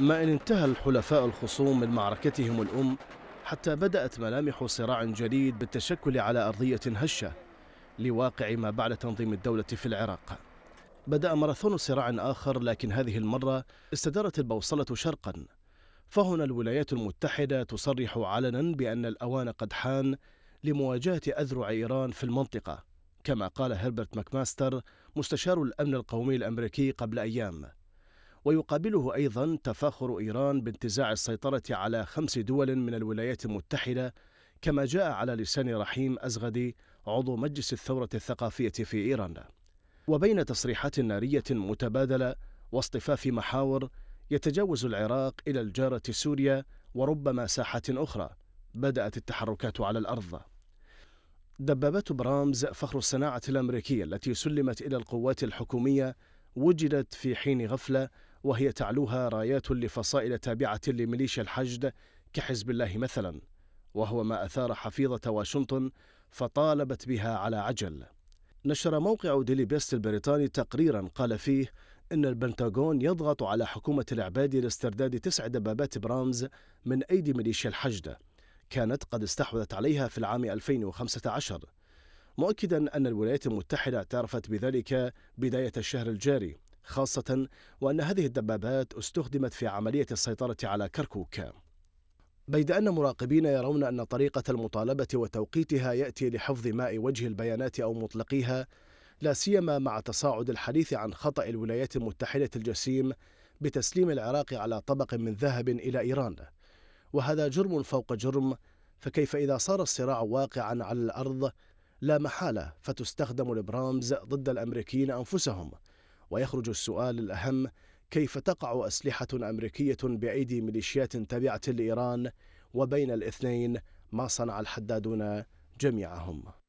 ما إن انتهى الحلفاء الخصوم من معركتهم الأم حتى بدأت ملامح صراع جديد بالتشكل على أرضية هشة لواقع ما بعد تنظيم الدولة في العراق بدأ ماراثون صراع آخر لكن هذه المرة استدارت البوصلة شرقا فهنا الولايات المتحدة تصرح علنا بأن الأوان قد حان لمواجهة أذرع إيران في المنطقة كما قال هربرت ماكماستر مستشار الأمن القومي الأمريكي قبل أيام ويقابله أيضا تفاخر إيران بانتزاع السيطرة على خمس دول من الولايات المتحدة كما جاء على لسان رحيم أزغدي عضو مجلس الثورة الثقافية في إيران وبين تصريحات نارية متبادلة واصطفاف محاور يتجاوز العراق إلى الجارة سوريا وربما ساحة أخرى بدأت التحركات على الأرض دبابات برامز فخر الصناعة الأمريكية التي سلمت إلى القوات الحكومية وجدت في حين غفلة وهي تعلوها رايات لفصائل تابعة لميليشيا الحشد كحزب الله مثلا وهو ما أثار حفيظة واشنطن فطالبت بها على عجل نشر موقع ديلي بيست البريطاني تقريرا قال فيه إن البنتاغون يضغط على حكومة العبادي لاسترداد تسع دبابات برامز من أيدي ميليشيا الحشد كانت قد استحوذت عليها في العام 2015 مؤكدا أن الولايات المتحدة اعترفت بذلك بداية الشهر الجاري خاصة وأن هذه الدبابات استخدمت في عملية السيطرة على كركوك بيد أن مراقبين يرون أن طريقة المطالبة وتوقيتها يأتي لحفظ ماء وجه البيانات أو مطلقيها لا سيما مع تصاعد الحديث عن خطأ الولايات المتحدة الجسيم بتسليم العراق على طبق من ذهب إلى إيران وهذا جرم فوق جرم فكيف إذا صار الصراع واقعا على الأرض لا محالة فتستخدم البرامز ضد الأمريكيين أنفسهم ويخرج السؤال الأهم كيف تقع أسلحة أمريكية بأيدي ميليشيات تابعة لإيران وبين الاثنين ما صنع الحدادون جميعهم